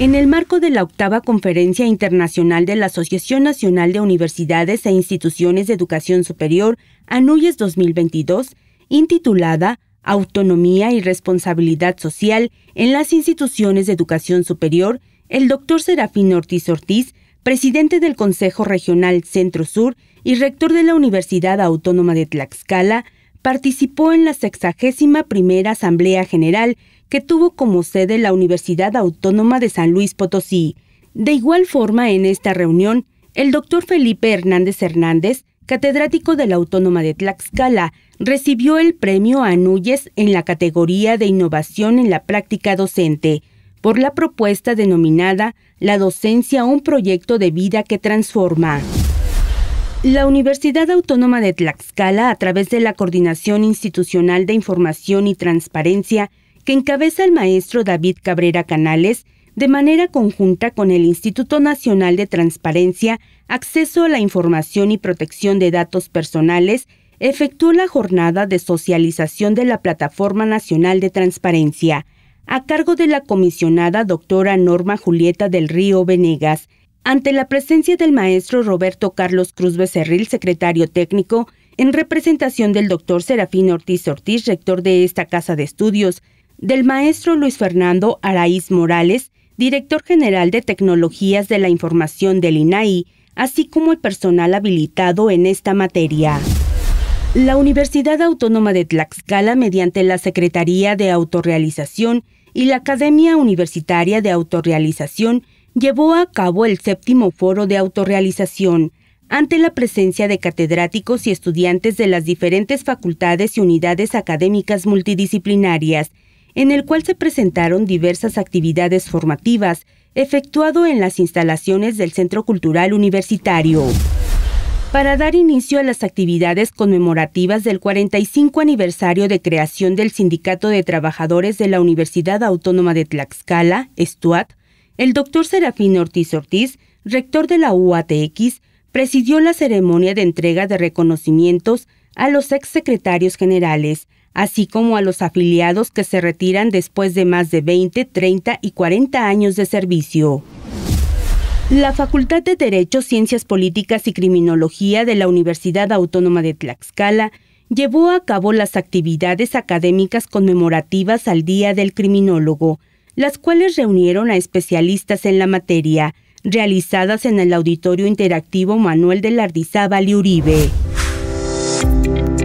En el marco de la octava Conferencia Internacional de la Asociación Nacional de Universidades e Instituciones de Educación Superior, ANUYES 2022, intitulada Autonomía y Responsabilidad Social en las Instituciones de Educación Superior, el doctor Serafín Ortiz Ortiz, presidente del Consejo Regional Centro Sur y rector de la Universidad Autónoma de Tlaxcala, participó en la 61 Asamblea General que tuvo como sede la Universidad Autónoma de San Luis Potosí. De igual forma, en esta reunión, el doctor Felipe Hernández Hernández, catedrático de la Autónoma de Tlaxcala, recibió el premio a en la categoría de Innovación en la Práctica Docente por la propuesta denominada La docencia, un proyecto de vida que transforma. La Universidad Autónoma de Tlaxcala, a través de la Coordinación Institucional de Información y Transparencia, que encabeza el maestro David Cabrera Canales de manera conjunta con el Instituto Nacional de Transparencia, Acceso a la Información y Protección de Datos Personales, efectuó la jornada de socialización de la Plataforma Nacional de Transparencia, a cargo de la comisionada doctora Norma Julieta del Río Venegas, ante la presencia del maestro Roberto Carlos Cruz Becerril, secretario técnico, en representación del doctor Serafín Ortiz Ortiz, rector de esta Casa de Estudios, del maestro Luis Fernando Araíz Morales, director general de Tecnologías de la Información del INAI, así como el personal habilitado en esta materia. La Universidad Autónoma de Tlaxcala, mediante la Secretaría de Autorrealización y la Academia Universitaria de Autorrealización, llevó a cabo el séptimo foro de autorrealización, ante la presencia de catedráticos y estudiantes de las diferentes facultades y unidades académicas multidisciplinarias, en el cual se presentaron diversas actividades formativas efectuado en las instalaciones del Centro Cultural Universitario. Para dar inicio a las actividades conmemorativas del 45 aniversario de creación del Sindicato de Trabajadores de la Universidad Autónoma de Tlaxcala, STUAT, el doctor Serafín Ortiz Ortiz, rector de la UATX, presidió la ceremonia de entrega de reconocimientos a los exsecretarios generales, así como a los afiliados que se retiran después de más de 20, 30 y 40 años de servicio. La Facultad de Derecho, Ciencias Políticas y Criminología de la Universidad Autónoma de Tlaxcala llevó a cabo las actividades académicas conmemorativas al Día del Criminólogo, las cuales reunieron a especialistas en la materia, realizadas en el Auditorio Interactivo Manuel de Lardizábal y Uribe. you.